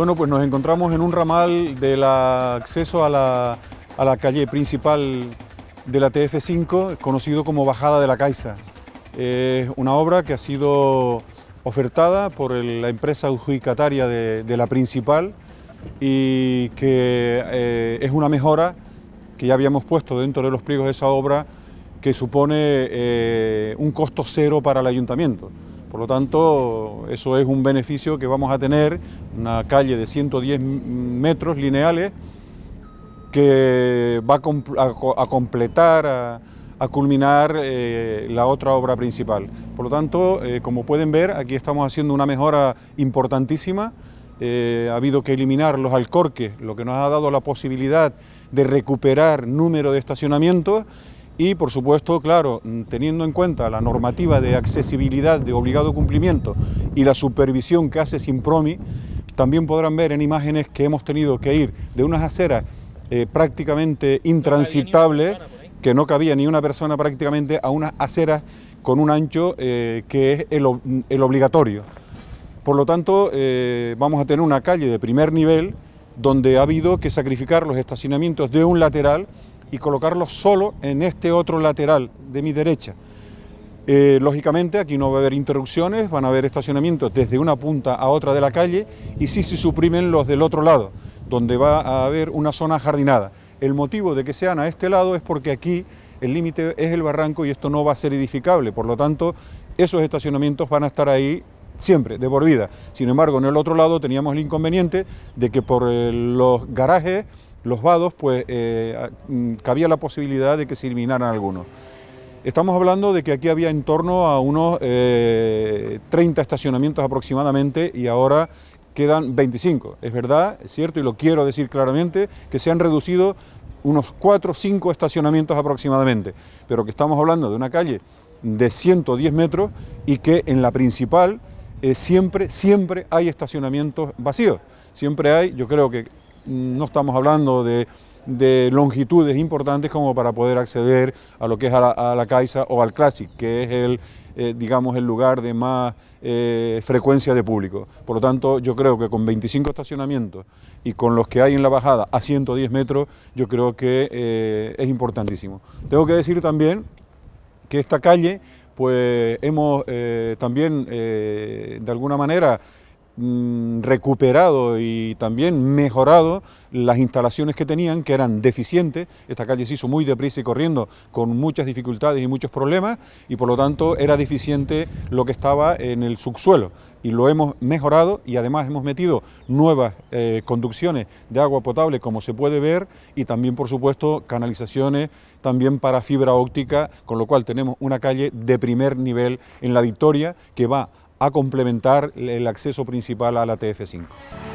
Bueno, pues nos encontramos en un ramal del acceso a la, calle principal de la TF5, conocido como Bajada de la Caixa. Es una obra que ha sido ofertada por la empresa adjudicataria de, la principal y que eh, es una mejora que ya habíamos puesto dentro de los pliegos de esa obra que supone eh, un costo cero para el ayuntamiento. Por lo tanto, eso es un beneficio que vamos a tener, una calle de 110 metros lineales que va a, completar, a, culminar eh, la otra obra principal. Por lo tanto, eh, como pueden ver, aquí estamos haciendo una mejora importantísima. Eh, ha habido que eliminar los alcorques, lo que nos ha dado la posibilidad de recuperar número de estacionamientos y, por supuesto, claro, mm, teniendo en cuenta la normativa de accesibilidad de obligado cumplimiento y la supervisión que hace sinpromi... también podrán ver en imágenes que hemos tenido que ir de unas aceras eh, prácticamente intransitables, que no cabía ni una persona prácticamente, a unas aceras con un ancho eh, que es el, obligatorio. Por lo tanto, eh, vamos a tener una calle de primer nivel donde ha habido que sacrificar los estacionamientos de un lateral y colocarlos solo en este otro lateral de mi derecha. Eh, lógicamente aquí no va a haber interrupciones, van a haber estacionamientos desde una punta a otra de la calle y sí se suprimen los del otro lado, donde va a haber una zona jardinada. El motivo de que sean a este lado es porque aquí el límite es el barranco y esto no va a ser edificable, por lo tanto esos estacionamientos van a estar ahí siempre, de por vida. Sin embargo, en el otro lado teníamos el inconveniente de que por eh, los garajes los vados, pues eh, mm, cabía la posibilidad de que se eliminaran algunos. Estamos hablando de que aquí había en torno a unos 30 eh, estacionamientos aproximadamente y ahora quedan 25. Es verdad, es cierto y lo quiero decir claramente, que se han reducido unos 4 o 5 estacionamientos aproximadamente, pero que estamos hablando de una calle de 110 metros y que en la principal eh, siempre, siempre hay estacionamientos vacíos. Siempre hay, yo creo que no estamos hablando de, longitudes importantes como para poder acceder a lo que es a la, Caixa o al Classic, que es el, eh, digamos, el lugar de más eh, frecuencia de público. Por lo tanto, yo creo que con 25 estacionamientos y con los que hay en la bajada a 110 metros, yo creo que eh, es importantísimo. Tengo que decir también que esta calle, pues hemos también, de alguna manera, Mm, recuperado y también mejorado las instalaciones que tenían, que eran deficientes. Esta calle se hizo muy deprisa y corriendo, con muchas dificultades y muchos problemas, y por lo tanto era deficiente lo que estaba en el subsuelo. Y lo hemos mejorado y además hemos metido nuevas eh, conducciones de agua potable, como se puede ver, y también, por supuesto, canalizaciones también para fibra óptica, con lo cual tenemos una calle de primer nivel en La Victoria que va a complementar el acceso principal a la TF5.